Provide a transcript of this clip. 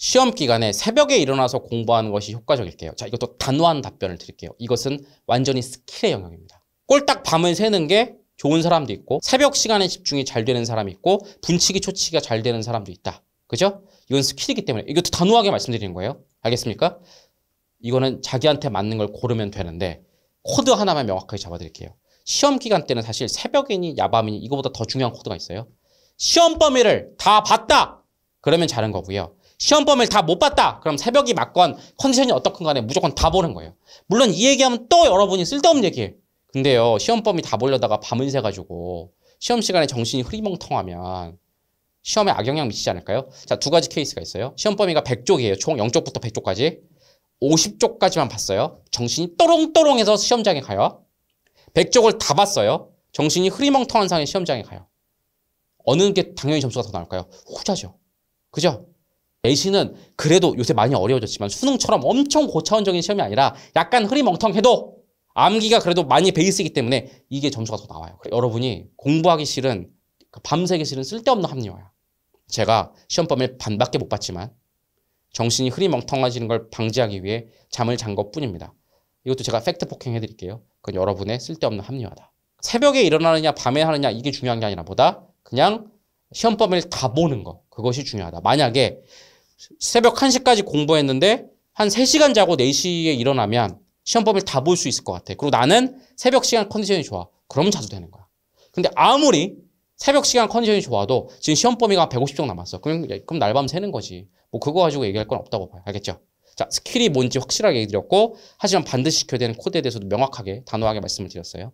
시험 기간에 새벽에 일어나서 공부하는 것이 효과적일게요. 자, 이것도 단호한 답변을 드릴게요. 이것은 완전히 스킬의 영역입니다. 꼴딱 밤을 새는 게 좋은 사람도 있고 새벽 시간에 집중이 잘 되는 사람이 있고 분칙이 초치기가 잘 되는 사람도 있다. 그죠? 이건 스킬이기 때문에 이것도 단호하게 말씀드리는 거예요. 알겠습니까? 이거는 자기한테 맞는 걸 고르면 되는데 코드 하나만 명확하게 잡아드릴게요. 시험 기간 때는 사실 새벽이니 야밤이니 이거보다 더 중요한 코드가 있어요. 시험 범위를 다 봤다! 그러면 자른 거고요. 시험범위를 다 못 봤다. 그럼 새벽이 맞건 컨디션이 어떻건 간에 무조건 다 보는 거예요. 물론 이 얘기하면 또 여러분이 쓸데없는 얘기예요. 근데요. 시험범위 다 보려다가 밤을 새가지고 시험 시간에 정신이 흐리멍텅하면 시험에 악영향 미치지 않을까요? 자, 두 가지 케이스가 있어요. 시험 범위가 100쪽이에요. 총 0쪽부터 100쪽까지. 50쪽까지만 봤어요. 정신이 또롱또롱해서 시험장에 가요. 100쪽을 다 봤어요. 정신이 흐리멍텅한 상황에 시험장에 가요. 어느 게 당연히 점수가 더 나올까요? 후자죠. 그죠? 내신은 그래도 요새 많이 어려워졌지만 수능처럼 엄청 고차원적인 시험이 아니라 약간 흐리멍텅해도 암기가 그래도 많이 베이스이기 때문에 이게 점수가 더 나와요. 여러분이 공부하기 싫은 그러니까 밤새기 싫은 쓸데없는 합리화야. 제가 시험범에 반밖에 못 봤지만 정신이 흐리멍텅해지는 걸 방지하기 위해 잠을 잔 것뿐입니다. 이것도 제가 팩트 폭행 해드릴게요. 그건 여러분의 쓸데없는 합리화다. 새벽에 일어나느냐 밤에 하느냐 이게 중요한 게 아니라 보다 그냥 시험범위를 다 보는 거 그것이 중요하다. 만약에 새벽 1시까지 공부했는데 한 3시간 자고 4시에 일어나면 시험범위를 다 볼 수 있을 것 같아. 그리고 나는 새벽 시간 컨디션이 좋아. 그럼 자도 되는 거야. 근데 아무리 새벽 시간 컨디션이 좋아도 지금 시험범위가 150종 남았어. 그럼, 그럼 날밤 새는 거지. 뭐 그거 가지고 얘기할 건 없다고 봐요. 알겠죠? 자, 스킬이 뭔지 확실하게 얘기 드렸고, 하지만 반드시 시켜야 되는 코드에 대해서도 명확하게, 단호하게 말씀을 드렸어요.